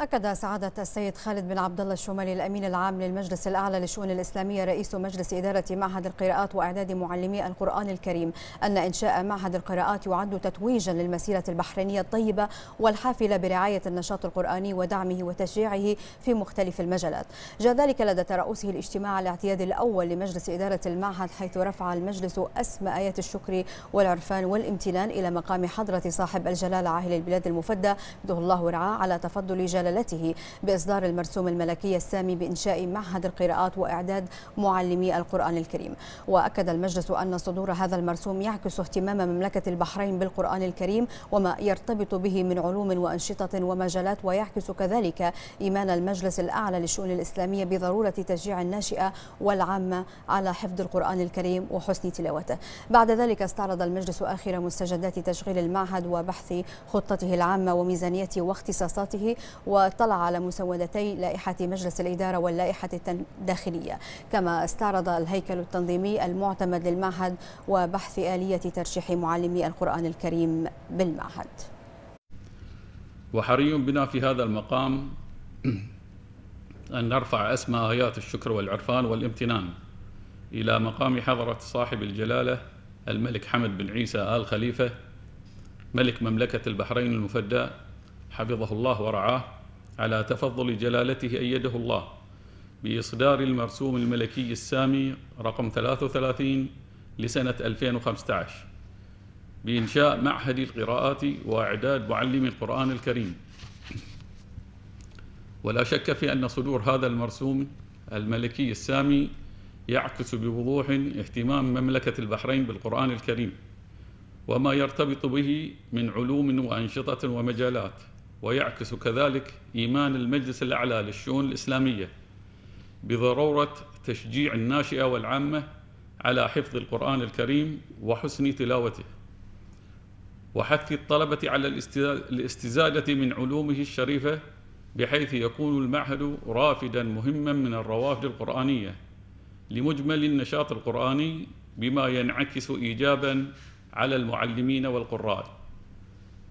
أكد سعادة السيد خالد بن عبد الله الشمالي الأمين العام للمجلس الأعلى للشؤون الإسلامية رئيس مجلس إدارة معهد القراءات وإعداد معلمي القرآن الكريم أن إنشاء معهد القراءات يعد تتويجا للمسيرة البحرينية الطيبة والحافلة برعاية النشاط القرآني ودعمه وتشجيعه في مختلف المجالات جاء ذلك لدى ترأسه الاجتماع الاعتيادي الأول لمجلس إدارة المعهد حيث رفع المجلس أسمى آيات الشكر والعرفان والامتنان إلى مقام حضرة صاحب الجلالة عاهل البلاد المفدى بده الله ورعاه على تفضل جلالة مجللته بإصدار المرسوم الملكي السامي بإنشاء معهد القراءات وإعداد معلمي القرآن الكريم وأكد المجلس أن صدور هذا المرسوم يعكس اهتمام مملكة البحرين بالقرآن الكريم وما يرتبط به من علوم وأنشطة ومجالات ويعكس كذلك إيمان المجلس الأعلى للشؤون الإسلامية بضرورة تشجيع الناشئة والعامة على حفظ القرآن الكريم وحسن تلاوته بعد ذلك استعرض المجلس آخر مستجدات تشغيل المعهد وبحث خطته العامة وميزانيته واختصاصاته و واطلع على مسودتي لائحة مجلس الإدارة واللائحة الداخلية كما استعرض الهيكل التنظيمي المعتمد للمعهد وبحث آلية ترشيح معلمي القرآن الكريم بالمعهد وحري بنا في هذا المقام أن نرفع أسماء آيات الشكر والعرفان والامتنان إلى مقام حضرة صاحب الجلالة الملك حمد بن عيسى آل خليفة ملك مملكة البحرين المفدى حفظه الله ورعاه على تفضل جلالته أيده الله بإصدار المرسوم الملكي السامي رقم 33 لسنة 2015 بإنشاء معهد القراءات وإعداد معلم القرآن الكريم ولا شك في أن صدور هذا المرسوم الملكي السامي يعكس بوضوح اهتمام مملكة البحرين بالقرآن الكريم وما يرتبط به من علوم وأنشطة ومجالات ويعكس كذلك إيمان المجلس الأعلى للشؤون الإسلامية بضرورة تشجيع الناشئة والعامة على حفظ القرآن الكريم وحسن تلاوته وحث الطلبة على الاستزادة من علومه الشريفة بحيث يكون المعهد رافدا مهما من الروافد القرآنية لمجمل النشاط القرآني بما ينعكس إيجابا على المعلمين والقراء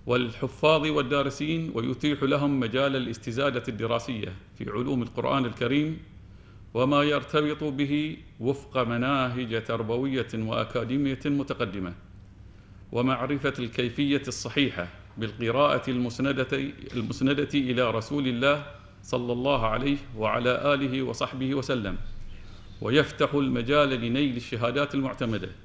والحفاظ والدارسين ويتيح لهم مجال الاستزادة الدراسية في علوم القرآن الكريم وما يرتبط به وفق مناهج تربوية وأكاديمية متقدمة ومعرفة الكيفية الصحيحة بالقراءة المسندة, المسندة إلى رسول الله صلى الله عليه وعلى آله وصحبه وسلم ويفتح المجال لنيل الشهادات المعتمده